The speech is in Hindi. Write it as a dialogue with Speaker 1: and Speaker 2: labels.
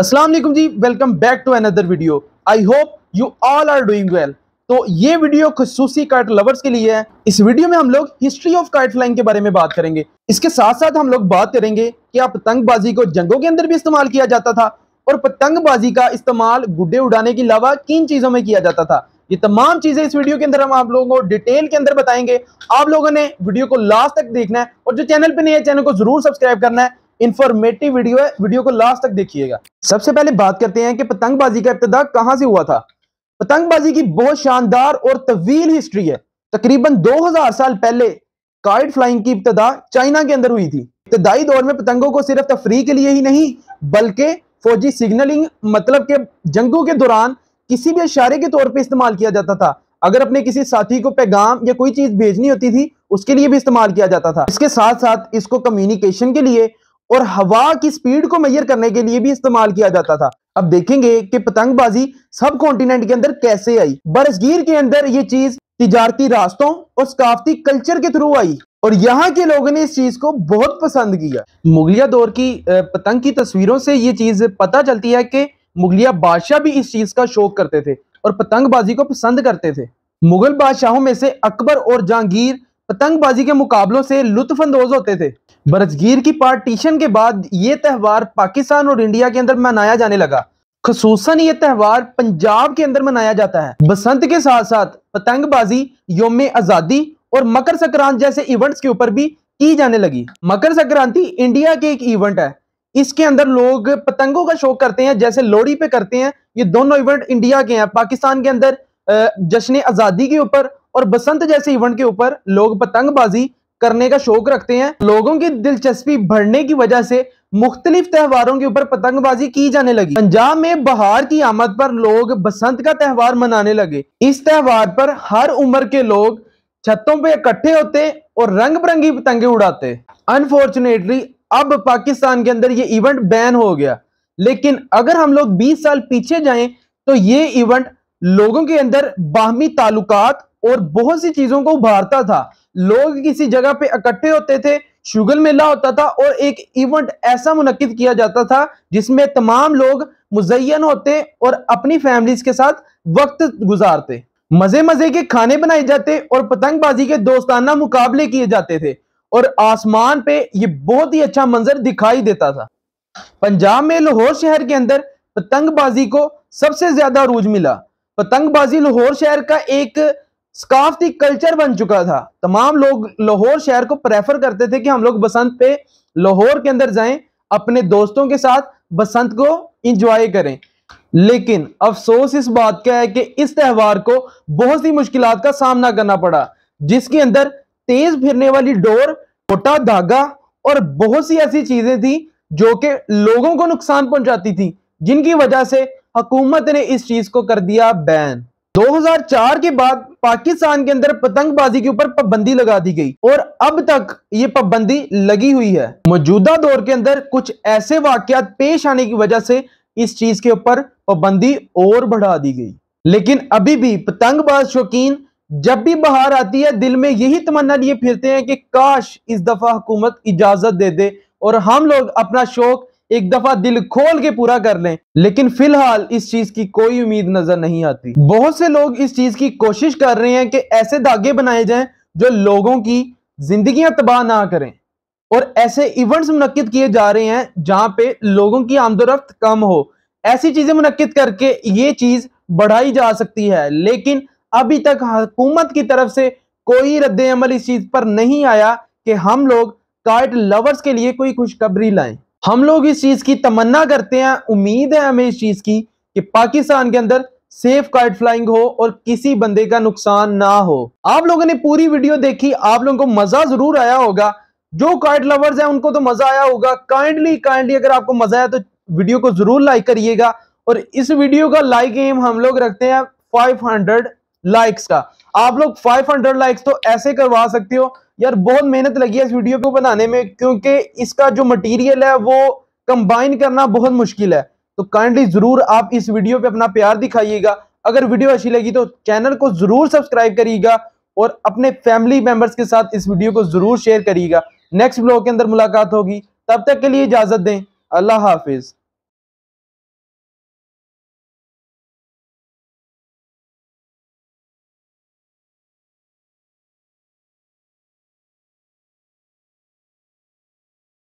Speaker 1: Aslam ji welcome back to another video I hope you all are doing well तो ये वीडियो खसूसी काइट लवर्स के लिए है इस वीडियो में हम लोग हिस्ट्री ऑफ काइट फ्लाइंग के बारे में बात करेंगे इसके साथ साथ हम लोग बात करेंगे कि आप पतंगबाजी को जंगों के अंदर भी इस्तेमाल किया जाता था और पतंगबाजी का इस्तेमाल गुड्डे उड़ाने के अलावा किन चीज़ों में किया जाता था ये तमाम चीज़ें इस वीडियो के अंदर हम आप लोगों को डिटेल के अंदर बताएंगे आप लोगों ने वीडियो को लास्ट तक देखना है और जो चैनल पर नहीं है चैनल को जरूर सब्सक्राइब करना है इंफॉर्मेटिव वीडियो है वीडियो को लास्ट तक देखिएगा सबसे पहले बात करते हैं कि पतंगबाजी का इब्तदा कहां से हुआ था पतंगबाजी की बहुत शानदार और तवील हिस्ट्री है तकरीबन 2000 साल पहले काइट फ्लाइंग की इब्तदा चाइना के अंदर हुई थी इब्तदाई दौर में पतंगों को सिर्फ तफरी के लिए ही नहीं बल्कि फौजी सिग्नलिंग मतलब के जंगों के दौरान किसी भी इशारे के तौर पर इस्तेमाल किया जाता था अगर अपने किसी साथी को पैगाम या कोई चीज भेजनी होती थी उसके लिए भी इस्तेमाल किया जाता था इसके साथ साथ इसको कम्युनिकेशन के लिए और हवा की स्पीड को मैयर करने के लिए भी इस्तेमाल किया जाता था अब देखेंगे कि पतंगबाजी सब कॉन्टिनेंट के अंदर कैसे आई बरसगीर के अंदर ये चीज तिजारती रास्तों और सकाफती कल्चर के थ्रू आई और यहाँ के लोगों ने इस चीज को बहुत पसंद किया मुगलिया दौर की पतंग की तस्वीरों से ये चीज पता चलती है कि मुगलिया बादशाह भी इस चीज का शौक करते थे और पतंगबाजी को पसंद करते थे मुगल बादशाहों में से अकबर और जहांगीर पतंगबाजी के मुकाबलों से लुत्फानंदोज होते थे बरसगीर की पार्टीशन के बाद ये त्यौहार पाकिस्तान और इंडिया के अंदर मनाया जाने लगा खसूस ये त्यौहार पंजाब के अंदर मनाया जाता है बसंत के साथ साथ पतंगबाजी योम आजादी और मकर संक्रांत जैसे इवेंट्स के ऊपर भी की जाने लगी मकर संक्रांति इंडिया के एक इवेंट है इसके अंदर लोग पतंगों का शौक करते हैं जैसे लोहड़ी पे करते हैं ये दोनों इवेंट इंडिया के हैं पाकिस्तान के अंदर जश्न आजादी के ऊपर और बसंत जैसे इवेंट के ऊपर लोग पतंगबाजी करने का शौक रखते हैं लोगों की दिलचस्पी बढ़ने की वजह से मुख्तलिफ त्योहारों के ऊपर पतंगबाजी की जाने लगी पंजाब में बहार की आमद पर लोग बसंत का त्यौहार मनाने लगे इस त्यौहार पर हर उम्र के लोग छतों पर इकट्ठे होते और रंग बिरंगी पतंगे उड़ाते अनफॉर्चुनेटली अब पाकिस्तान के अंदर ये इवेंट बैन हो गया लेकिन अगर हम लोग 20 साल पीछे जाएं तो ये इवेंट लोगों के अंदर बाहमी ताल्लुकात और बहुत सी चीजों को उभारता था लोग किसी जगह पे इकट्ठे होते थे शुगल मेला होता था और एक इवेंट ऐसा मुनद किया जाता था जिसमें तमाम लोग मुजयन होते और अपनी फैमिलीज के साथ वक्त गुजारते मजे मजे के खाने बनाए जाते और पतंगबाजी के दोस्ताना मुकाबले किए जाते थे और आसमान पे ये बहुत ही अच्छा मंजर दिखाई देता था पंजाब में लाहौर शहर के अंदर पतंगबाजी को सबसे ज्यादा रूज मिला पतंगबाजी लाहौर शहर का एक सकाफती कल्चर बन चुका था तमाम लोग लाहौर शहर को प्रेफर करते थे कि हम लोग बसंत पे लाहौर के अंदर जाएं अपने दोस्तों के साथ बसंत को इंजॉय करें लेकिन अफसोस इस बात का है कि इस त्यौहार को बहुत सी मुश्किल का सामना करना पड़ा जिसके अंदर तेज फिरने वाली डोर छोटा धागा और बहुत सी ऐसी चीजें थी जो कि लोगों को नुकसान पहुंचाती थी जिनकी वजह से हुकूमत ने इस चीज को कर दिया बैन 2004 के बाद पाकिस्तान के अंदर पतंगबाजी के ऊपर पाबंदी लगा दी गई और अब तक ये पाबंदी लगी हुई है मौजूदा दौर के अंदर कुछ ऐसे वाकत पेश आने की वजह से इस चीज के ऊपर पाबंदी और बढ़ा दी गई लेकिन अभी भी पतंगबाज शौकीन जब भी बाहर आती है दिल में यही तमन्ना लिए फिरते हैं कि काश इस दफा हुकूमत इजाजत दे दे और हम लोग अपना शौक एक दफा दिल खोल के पूरा कर लें लेकिन फिलहाल इस चीज की कोई उम्मीद नजर नहीं आती बहुत से लोग इस चीज की कोशिश कर रहे हैं कि ऐसे धागे बनाए जाएं जो लोगों की जिंदगी तबाह ना करें और ऐसे इवेंट्स मुनद किए जा रहे हैं जहां पे लोगों की आमदोरफ्त कम हो ऐसी चीजें मुनद करके ये चीज बढ़ाई जा सकती है लेकिन अभी तक हुकूमत की तरफ से कोई रद्द अमल इस चीज पर नहीं आया कि हम लोग कार्ड लवर्स के लिए कोई खुशखबरी लाएं हम लोग इस चीज की तमन्ना करते हैं उम्मीद है हमें इस चीज की कि पाकिस्तान के अंदर सेफ कार्ड फ्लाइंग हो और किसी बंदे का नुकसान ना हो आप लोगों ने पूरी वीडियो देखी आप लोगों को मजा जरूर आया होगा जो कार्ड लवर्स हैं उनको तो मजा आया होगा काइंडली काइंडली अगर आपको मजा आया तो वीडियो को जरूर लाइक करिएगा और इस वीडियो का लाइक एम हम लोग रखते हैं 500 लाइक्स का आप लोग 500 लाइक्स तो ऐसे करवा सकते हो यार बहुत मेहनत लगी है इस वीडियो को बनाने में क्योंकि इसका जो मटेरियल है वो कंबाइन करना बहुत मुश्किल है तो काइंडली जरूर आप इस वीडियो पे अपना प्यार दिखाइएगा अगर वीडियो अच्छी लगी तो चैनल को जरूर सब्सक्राइब करिएगा और अपने फैमिली मेंबर्स के साथ इस वीडियो को जरूर शेयर करिएगा नेक्स्ट ब्लॉग के अंदर मुलाकात होगी तब तक के लिए इजाजत दें अल्लाह हाफिज़